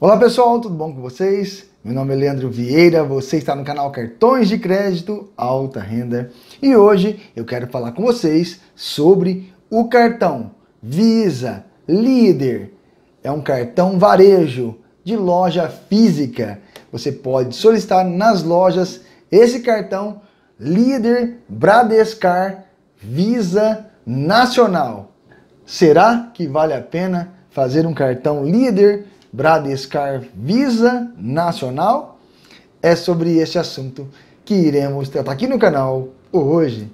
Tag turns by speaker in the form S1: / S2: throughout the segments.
S1: Olá pessoal, tudo bom com vocês? Meu nome é Leandro Vieira, você está no canal Cartões de Crédito Alta Renda e hoje eu quero falar com vocês sobre o cartão Visa Líder. É um cartão varejo de loja física. Você pode solicitar nas lojas esse cartão Líder Bradescar Visa Nacional. Será que vale a pena fazer um cartão Líder Bradescar Visa Nacional? É sobre esse assunto que iremos tratar aqui no canal hoje.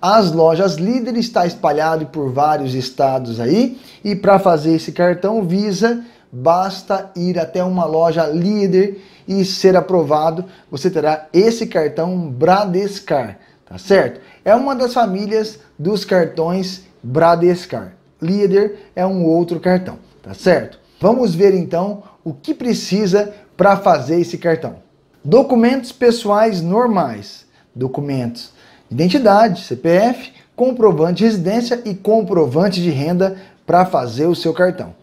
S1: As lojas líder está espalhado por vários estados aí e para fazer esse cartão Visa basta ir até uma loja líder e ser aprovado, você terá esse cartão Bradescar, tá certo? É uma das famílias dos cartões Bradescar líder é um outro cartão, tá certo? Vamos ver então o que precisa para fazer esse cartão. Documentos pessoais normais, documentos identidade, CPF, comprovante de residência e comprovante de renda para fazer o seu cartão.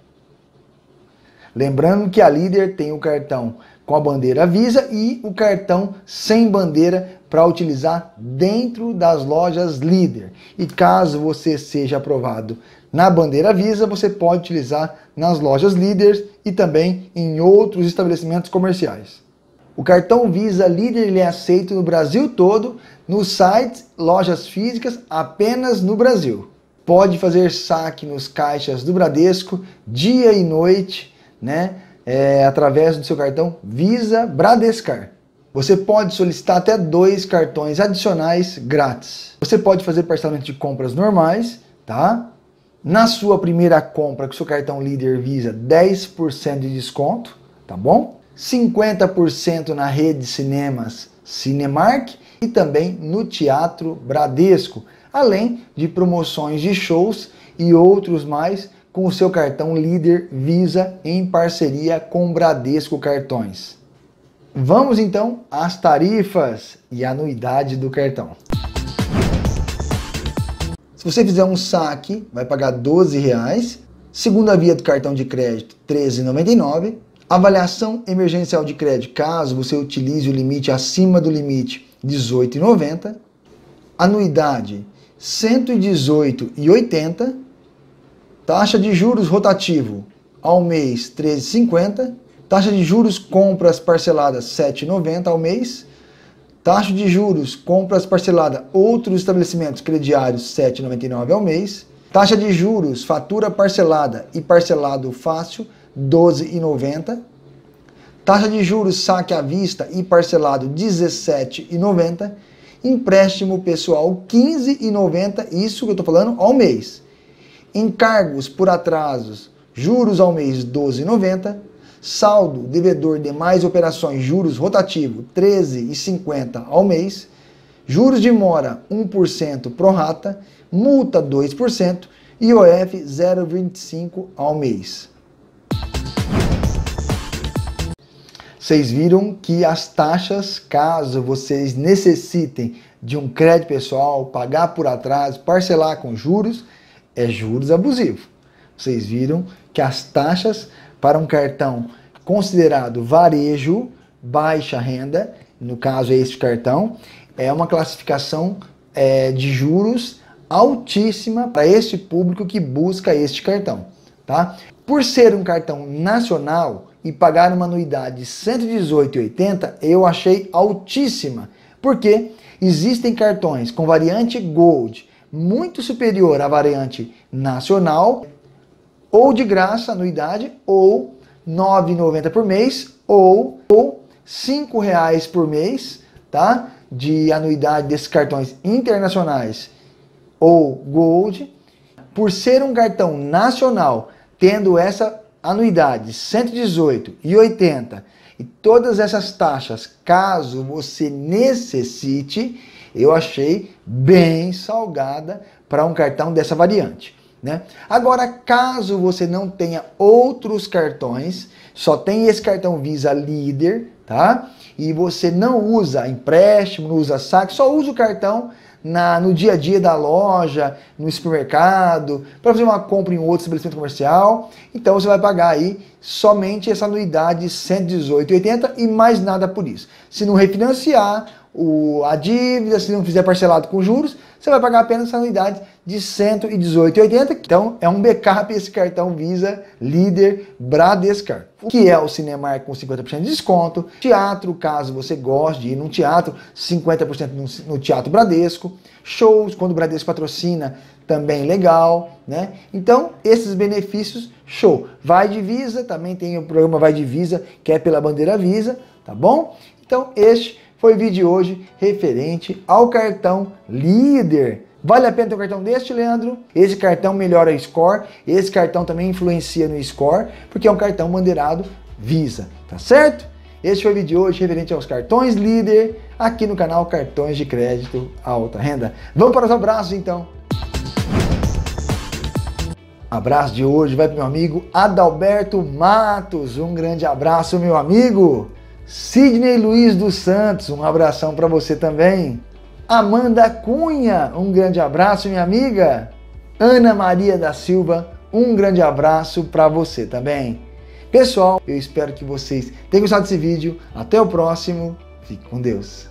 S1: Lembrando que a líder tem o cartão com a bandeira Visa e o cartão sem bandeira para utilizar dentro das lojas líder. E caso você seja aprovado na bandeira Visa, você pode utilizar nas lojas líderes e também em outros estabelecimentos comerciais. O cartão Visa Líder ele é aceito no Brasil todo, no sites, lojas físicas, apenas no Brasil. Pode fazer saque nos caixas do Bradesco dia e noite, né? É, através do seu cartão Visa Bradescar. Você pode solicitar até dois cartões adicionais grátis. Você pode fazer parcelamento de compras normais, tá? na sua primeira compra com seu cartão líder Visa, 10% de desconto, tá bom? 50% na rede cinemas Cinemark e também no Teatro Bradesco, além de promoções de shows e outros mais com o seu cartão líder Visa em parceria com Bradesco Cartões. Vamos então às tarifas e anuidade do cartão. Se você fizer um saque, vai pagar 12 reais. Segunda via do cartão de crédito, 13,99. Avaliação emergencial de crédito, caso você utilize o limite acima do limite, 18,90. Anuidade, 118,80. Taxa de juros rotativo ao mês, 13,50. Taxa de juros compras parceladas, 7,90 ao mês. Taxa de juros, compras parcelada, outros estabelecimentos crediários R$ 7,99 ao mês. Taxa de juros, fatura parcelada e parcelado fácil R$ 12,90. Taxa de juros saque à vista e parcelado R$ 17,90. Empréstimo pessoal R$ 15,90, isso que eu estou falando ao mês. Encargos por atrasos, juros ao mês R$ 12,90 Saldo devedor demais operações juros rotativo 13,50 ao mês, juros de mora 1% pro rata, multa 2% e OF 0,25 ao mês. Vocês viram que as taxas, caso vocês necessitem de um crédito pessoal, pagar por atraso, parcelar com juros, é juros abusivo. Vocês viram que as taxas para um cartão considerado varejo, baixa renda, no caso é este cartão, é uma classificação é, de juros altíssima para este público que busca este cartão. Tá? Por ser um cartão nacional e pagar uma anuidade de 118,80, eu achei altíssima, porque existem cartões com variante Gold muito superior à variante nacional ou de graça, anuidade, ou R$ 9,90 por mês, ou, ou R$ reais por mês, tá? De anuidade desses cartões internacionais ou Gold. Por ser um cartão nacional, tendo essa anuidade 118 e 80 e todas essas taxas, caso você necessite, eu achei bem salgada para um cartão dessa variante né? Agora, caso você não tenha outros cartões, só tem esse cartão Visa Líder, tá? E você não usa empréstimo, não usa saque, só usa o cartão na, no dia a dia da loja, no supermercado, para fazer uma compra em outro estabelecimento comercial. Então você vai pagar aí somente essa anuidade de 118,80 e mais nada por isso. Se não refinanciar o, a dívida, se não fizer parcelado com juros, você vai pagar apenas anuidades de 118,80. Então é um backup esse cartão Visa Líder Bradescar. O que é o Cinemark com 50% de desconto? Teatro, caso você goste de ir num teatro, 50% no Teatro Bradesco. Shows, quando o Bradesco patrocina, também legal, né? Então, esses benefícios, show. Vai de Visa, também tem o programa Vai de Visa, que é pela bandeira Visa, tá bom? Então, este foi o vídeo de hoje referente ao cartão líder. Vale a pena ter um cartão deste, Leandro? Esse cartão melhora o score, esse cartão também influencia no score, porque é um cartão bandeirado Visa, tá certo? Este foi o vídeo de hoje referente aos cartões líder aqui no canal Cartões de Crédito Alta Renda. Vamos para os abraços então. Abraço de hoje vai para meu amigo Adalberto Matos. Um grande abraço, meu amigo. Sidney Luiz dos Santos, um abração para você também. Amanda Cunha, um grande abraço, minha amiga. Ana Maria da Silva, um grande abraço para você também. Pessoal, eu espero que vocês tenham gostado desse vídeo. Até o próximo. Fique com Deus.